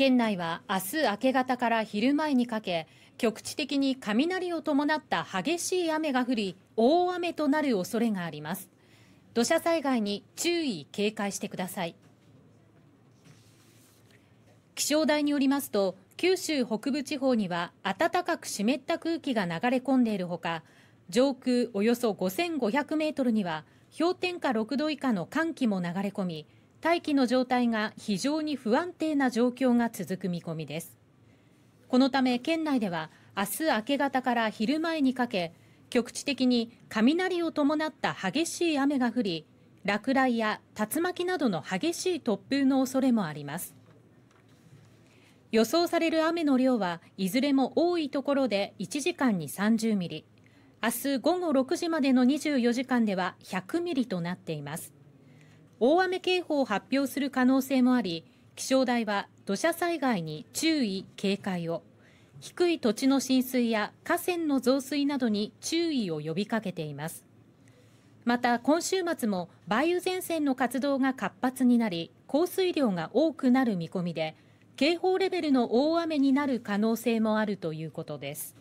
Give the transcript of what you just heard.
県内は明日明け方から昼前にかけ局地的に雷を伴った激しい雨が降り大雨となる恐れがあります土砂災害に注意警戒してください気象台によりますと九州北部地方には暖かく湿った空気が流れ込んでいるほか上空およそ5500メートルには氷点下6度以下の寒気も流れ込み大気の状態が非常に不安定な状況が続く見込みです。このため県内では明日明け方から昼前にかけ局地的に雷を伴った激しい雨が降り落雷や竜巻などの激しい突風の恐れもあります予想される雨の量はいずれも多いところで1時間に30ミリ明日午後6時までの24時間では100ミリとなっています大雨警報を発表する可能性もあり、気象台は土砂災害に注意、警戒を、低い土地の浸水や河川の増水などに注意を呼びかけています。また今週末も梅雨前線の活動が活発になり、降水量が多くなる見込みで、警報レベルの大雨になる可能性もあるということです。